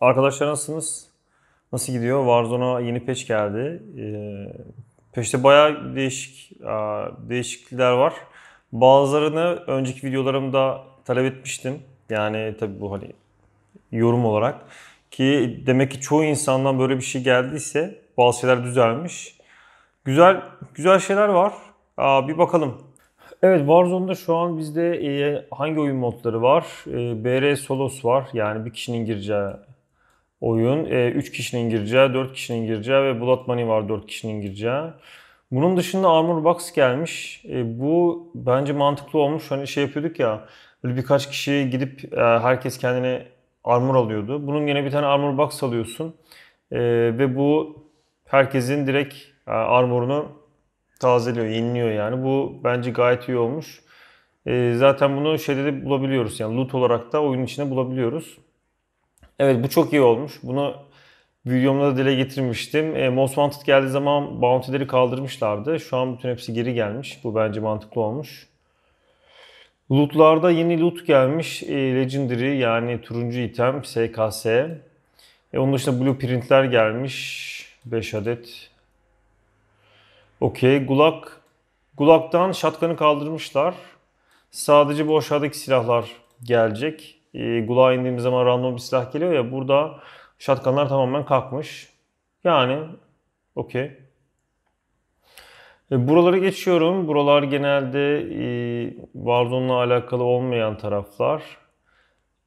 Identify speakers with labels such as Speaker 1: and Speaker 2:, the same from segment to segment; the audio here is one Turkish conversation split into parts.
Speaker 1: Arkadaşlar nasılsınız? Nasıl gidiyor? Warzone'a yeni peş geldi. Ee, peşte bayağı değişik değişiklikler var. Bazılarını önceki videolarımda talep etmiştim. Yani tabi bu hani yorum olarak. Ki demek ki çoğu insandan böyle bir şey geldiyse bazı şeyler düzelmiş. Güzel güzel şeyler var. bir bakalım. Evet Warzone'da şu an bizde e, hangi oyun modları var? E, BR Solos var. Yani bir kişinin gireceği oyun. 3 e, kişinin gireceği, 4 kişinin gireceği ve Blood Money var 4 kişinin gireceği. Bunun dışında Armor Box gelmiş. E, bu bence mantıklı olmuş. Hani şey yapıyorduk ya böyle birkaç kişi gidip e, herkes kendine armor alıyordu. Bunun yine bir tane armor box alıyorsun. Ve bu herkesin direkt armorunu tazeliyor, yeniliyor yani. Bu bence gayet iyi olmuş. Zaten bunu şeyde de bulabiliyoruz yani loot olarak da oyunun içine bulabiliyoruz. Evet bu çok iyi olmuş. Bunu videomda da dile getirmiştim. E, Most Wanted geldiği zaman bounty'leri kaldırmışlardı. Şu an bütün hepsi geri gelmiş. Bu bence mantıklı olmuş. Lootlarda yeni loot gelmiş. E, Legendary yani turuncu item SKS. E, onun dışında blueprintler gelmiş. 5 adet. Okey. Gulak. Gulaktan shotgun'ı kaldırmışlar. Sadece bu aşağıdaki silahlar gelecek e, ee, Gulağa indiğimiz zaman random bir silah geliyor ya burada şatkanlar tamamen kalkmış. Yani okey. E, buraları geçiyorum. Buralar genelde e, Warzone'la alakalı olmayan taraflar.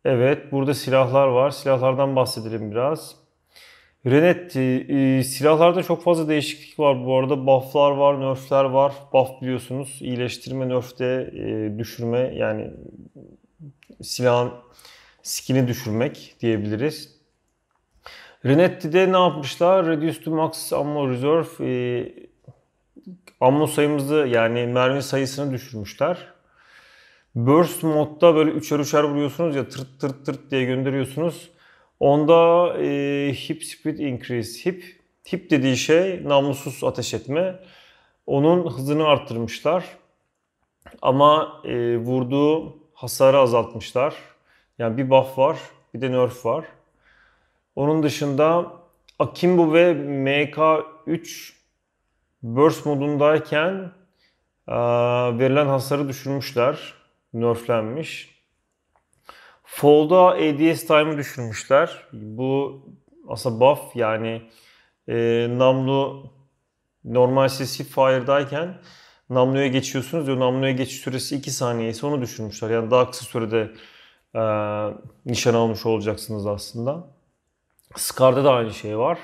Speaker 1: Evet burada silahlar var. Silahlardan bahsedelim biraz. Renet e, e, silahlarda çok fazla değişiklik var bu arada. Buff'lar var, nerf'ler var. Buff biliyorsunuz iyileştirme, nerf de e, düşürme yani silahın skini düşürmek diyebiliriz. Renetti'de ne yapmışlar? Reduce to max ammo reserve e, ammo sayımızı yani mermi sayısını düşürmüşler. Burst modda böyle üçer üçer vuruyorsunuz ya tırt tırt tırt diye gönderiyorsunuz. Onda e, hip speed increase. Hip, hip dediği şey namlusuz ateş etme. Onun hızını arttırmışlar. Ama e, vurduğu hasarı azaltmışlar. Yani bir buff var, bir de nerf var. Onun dışında Akimbo ve MK3 burst modundayken verilen hasarı düşürmüşler. Nerflenmiş. Folda ADS time'ı düşürmüşler. Bu aslında buff yani e, namlu normal CC fire'dayken namluya geçiyorsunuz diyor. Namluya geçiş süresi 2 saniye ise onu düşürmüşler. Yani daha kısa sürede e, nişan almış olacaksınız aslında. SCAR'da da aynı şey var.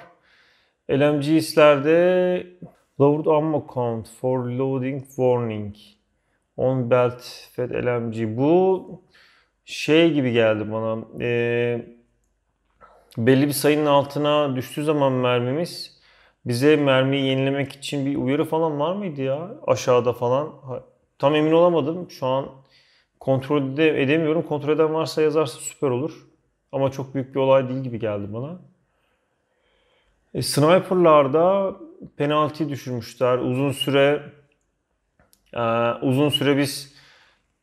Speaker 1: LMGS'lerde Lowered Ammo Count for Loading Warning On Belt Fed LMG Bu şey gibi geldi bana. E, belli bir sayının altına düştüğü zaman mermimiz bize mermiyi yenilemek için bir uyarı falan var mıydı ya aşağıda falan? Tam emin olamadım. Şu an kontrol edemiyorum. Kontrol eden varsa yazarsa süper olur. Ama çok büyük bir olay değil gibi geldi bana. E, sniper'larda penaltı düşürmüşler. Uzun süre e, uzun süre biz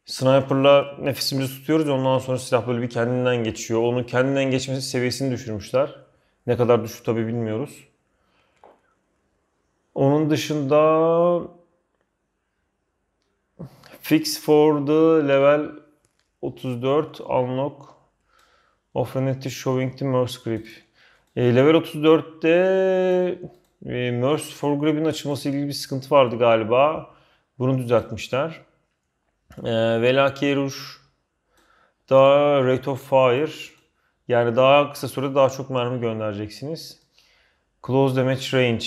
Speaker 1: sniper'la nefesimizi tutuyoruz. Ondan sonra silah böyle bir kendinden geçiyor. Onun kendinden geçmesi seviyesini düşürmüşler. Ne kadar düştü tabi bilmiyoruz. Onun dışında fix for the level 34 unlock Offenity showing the merge grip. E, level 34'te e, merge for grip'in açılması ilgili bir sıkıntı vardı galiba. Bunu düzeltmişler. E, Velakirush daha rate of fire yani daha kısa sürede daha çok mermi göndereceksiniz. Close damage range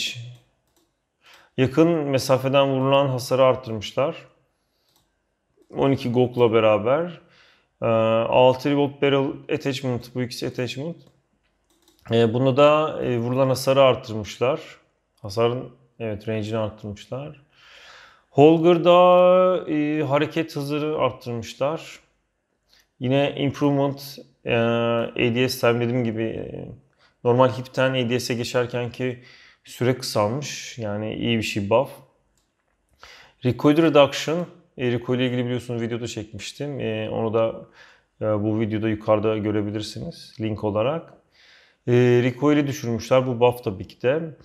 Speaker 1: Yakın mesafeden vurulan hasarı arttırmışlar. 12 Gok'la beraber. 6 ee, Bolt Barrel Attachment, bu ikisi Attachment. Ee, Bunu da e, vurulan hasarı arttırmışlar. Hasarın evet range'ini arttırmışlar. Holger'da e, hareket hızını arttırmışlar. Yine improvement e, ADS time dediğim gibi e, normal hipten ADS'e geçerken ki Süre kısalmış. Yani iyi bir şey buff. Recoil Reduction. E, recoil ile ilgili biliyorsunuz videoda çekmiştim. E, onu da e, bu videoda yukarıda görebilirsiniz. Link olarak. E, recoil'i düşürmüşler. Bu buff tabii ki de.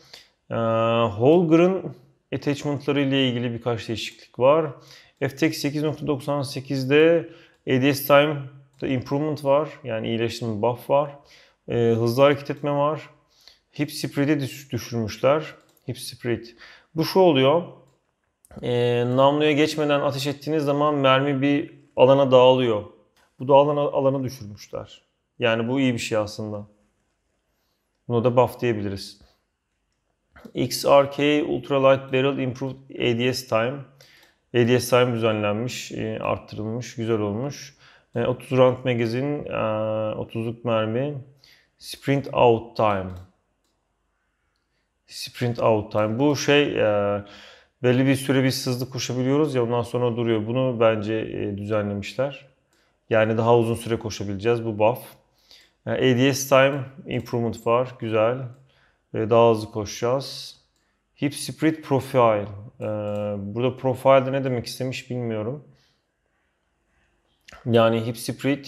Speaker 1: E, Holger'ın attachment'ları ile ilgili birkaç değişiklik var. FTX 8.98'de ADS time improvement var. Yani iyileştirme buff var. E, hızlı hareket etme var hip spread'i düşürmüşler. Hip spread. Bu şu oluyor. E, namluya geçmeden ateş ettiğiniz zaman mermi bir alana dağılıyor. Bu da alana, alanı düşürmüşler. Yani bu iyi bir şey aslında. Bunu da buff diyebiliriz. XRK Ultralight Barrel Improved ADS Time. ADS time düzenlenmiş, e, arttırılmış, güzel olmuş. 30 e, round magazin, 30'luk e, mermi. Sprint out time sprint out time. Bu şey e, belli bir süre biz hızlı koşabiliyoruz ya ondan sonra duruyor. Bunu bence e, düzenlemişler. Yani daha uzun süre koşabileceğiz bu buff. Yani e, ADS time improvement var. Güzel. E, daha hızlı koşacağız. Hip sprint profile. E, burada profile de ne demek istemiş bilmiyorum. Yani hip sprint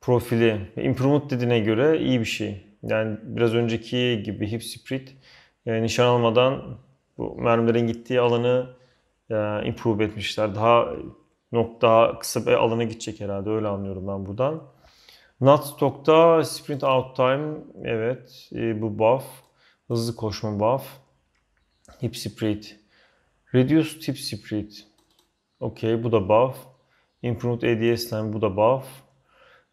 Speaker 1: profili improvement dediğine göre iyi bir şey yani biraz önceki gibi hip split e, nişan almadan bu mermilerin gittiği alanı e, improve etmişler. Daha nokta kısa bir alana gidecek herhalde öyle anlıyorum ben buradan. Nutstock'ta sprint out time evet e, bu buff. Hızlı koşma buff. Hip sprint. Reduce hip sprint. Okey bu da buff. Improved ADS time bu da buff.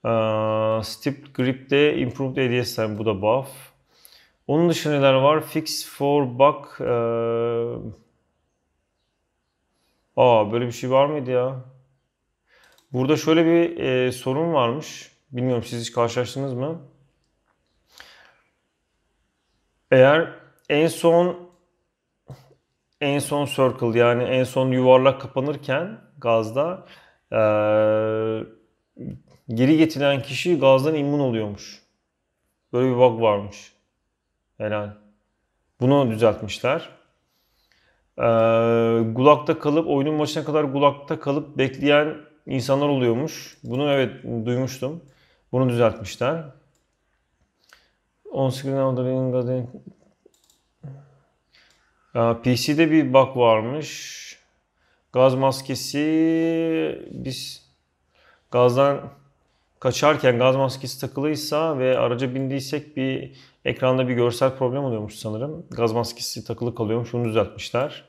Speaker 1: Step Steep Grip'te Improved ADS bu da buff. Onun dışında neler var? Fix for Buck. Uh... Aa böyle bir şey var mıydı ya? Burada şöyle bir e, sorun varmış. Bilmiyorum siz hiç karşılaştınız mı? Eğer en son en son circle yani en son yuvarlak kapanırken gazda e, geri getiren kişi gazdan immun oluyormuş. Böyle bir bug varmış. Helal. Bunu düzeltmişler. Ee, gulakta kalıp oyunun başına kadar gulakta kalıp bekleyen insanlar oluyormuş. Bunu evet duymuştum. Bunu düzeltmişler. On screen ordering gazdan ee, PC'de bir bug varmış. Gaz maskesi biz gazdan kaçarken gaz maskesi takılıysa ve araca bindiysek bir ekranda bir görsel problem oluyormuş sanırım. Gaz maskesi takılı kalıyormuş. Onu düzeltmişler.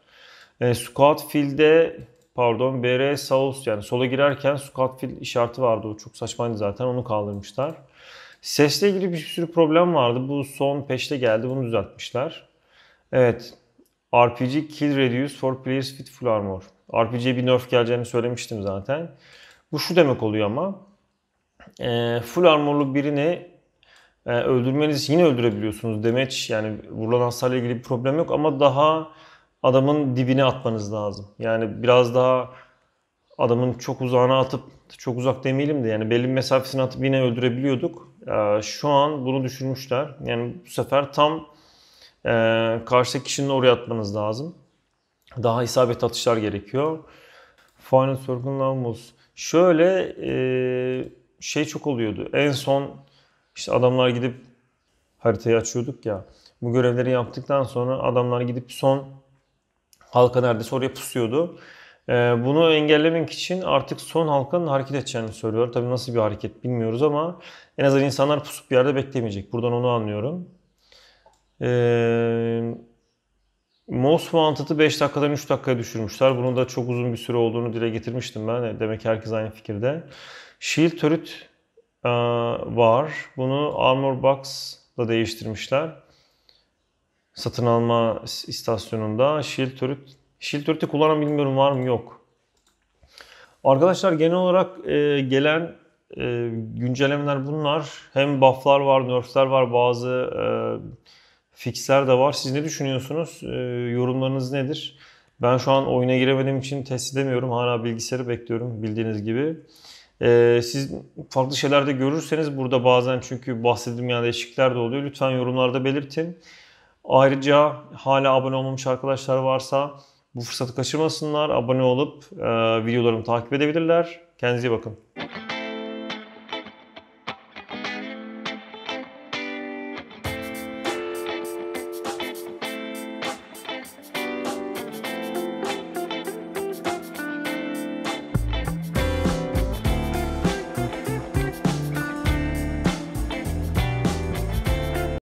Speaker 1: E, squat fill'de pardon BR Saus yani sola girerken squat fill işareti vardı. O çok saçmaydı zaten. Onu kaldırmışlar. Sesle ilgili bir sürü problem vardı. Bu son peşte geldi. Bunu düzeltmişler. Evet. RPG Kill Reduce for Players Fit Full Armor. RPG'ye bir nerf geleceğini söylemiştim zaten. Bu şu demek oluyor ama e, full armorlu birini e, öldürmeniz yine öldürebiliyorsunuz. Demeç yani vurulan hasarla ilgili bir problem yok ama daha adamın dibine atmanız lazım. Yani biraz daha adamın çok uzağına atıp çok uzak demeyelim de yani belli bir mesafesine atıp yine öldürebiliyorduk. E, şu an bunu düşürmüşler. Yani bu sefer tam e, karşı kişinin oraya atmanız lazım. Daha isabet atışlar gerekiyor. Final Circle'ın Şöyle e, şey çok oluyordu. En son işte adamlar gidip haritayı açıyorduk ya. Bu görevleri yaptıktan sonra adamlar gidip son halka neredeyse oraya pusuyordu. Ee, bunu engellemek için artık son halkanın hareket edeceğini söylüyor. Tabii nasıl bir hareket bilmiyoruz ama en azından insanlar pusup bir yerde beklemeyecek. Buradan onu anlıyorum. Ee, Most Wanted'ı 5 dakikadan 3 dakikaya düşürmüşler. Bunun da çok uzun bir süre olduğunu dile getirmiştim ben. Demek ki herkes aynı fikirde. Shield turret e, var. Bunu Armor Box'la değiştirmişler. Satın alma istasyonunda Shield turret. Shield turret'i kullanan bilmiyorum var mı yok. Arkadaşlar genel olarak e, gelen e, güncellemeler bunlar. Hem buff'lar var, nerf'ler var, bazı e, fixler de var. Siz ne düşünüyorsunuz? E, yorumlarınız nedir? Ben şu an oyuna giremediğim için test edemiyorum. Hala bilgisayarı bekliyorum bildiğiniz gibi. E, siz farklı şeyler de görürseniz burada bazen çünkü bahsettiğim yani değişiklikler de oluyor. Lütfen yorumlarda belirtin. Ayrıca hala abone olmamış arkadaşlar varsa bu fırsatı kaçırmasınlar. Abone olup e, videolarımı takip edebilirler. Kendinize iyi bakın.